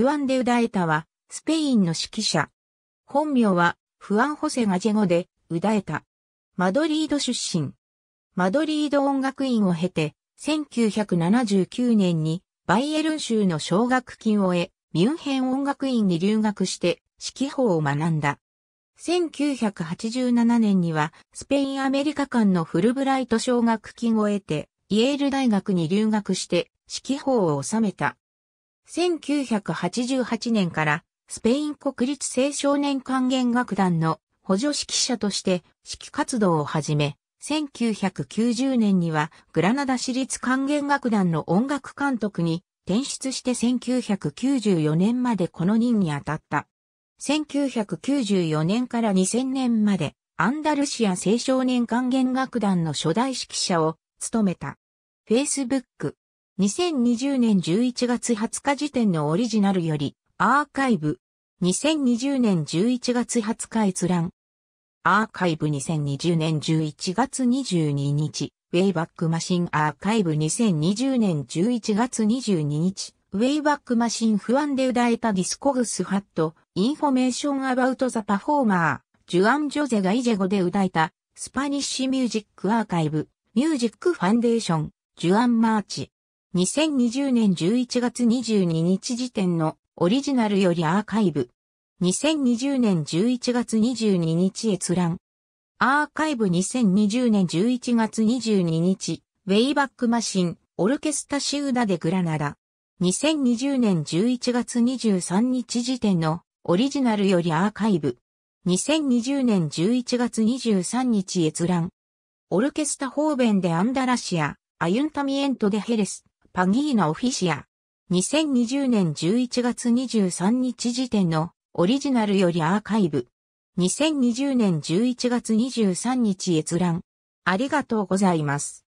フアン・デウダエタは、スペインの指揮者。本名は、フアン・ホセ・ガジェゴで、ウダエタ。マドリード出身。マドリード音楽院を経て、1979年に、バイエルン州の奨学金を得、ミュンヘン音楽院に留学して、指揮法を学んだ。1987年には、スペインアメリカ間のフルブライト奨学金を得て、イェール大学に留学して、指揮法を収めた。1988年からスペイン国立青少年管弦楽団の補助指揮者として指揮活動を始め、1990年にはグラナダ市立管弦楽団の音楽監督に転出して1994年までこの任に当たった。1994年から2000年までアンダルシア青少年管弦楽団の初代指揮者を務めた。Facebook 2020年11月20日時点のオリジナルより、アーカイブ。2020年11月20日閲覧。アーカイブ2020年11月22日。ウェイバックマシンアーカイブ2020年11月22日。ウェイバックマシン不安で歌えたディスコグスハット。インフォメーションアバウトザパフォーマー。ジュアン・ジョゼがイジェゴで歌えた。スパニッシュミュージックアーカイブ。ミュージックファンデーション。ジュアン・マーチ。2020年11月22日時点のオリジナルよりアーカイブ。2020年11月22日閲覧。アーカイブ2020年11月22日、ウェイバックマシン、オルケスタシウダでグラナダ。2020年11月23日時点のオリジナルよりアーカイブ。2020年11月23日閲覧。オルケスタ方便でアンダラシア、アユンタミエントでヘレス。パギーナオフィシア。2020年11月23日時点のオリジナルよりアーカイブ。2020年11月23日閲覧。ありがとうございます。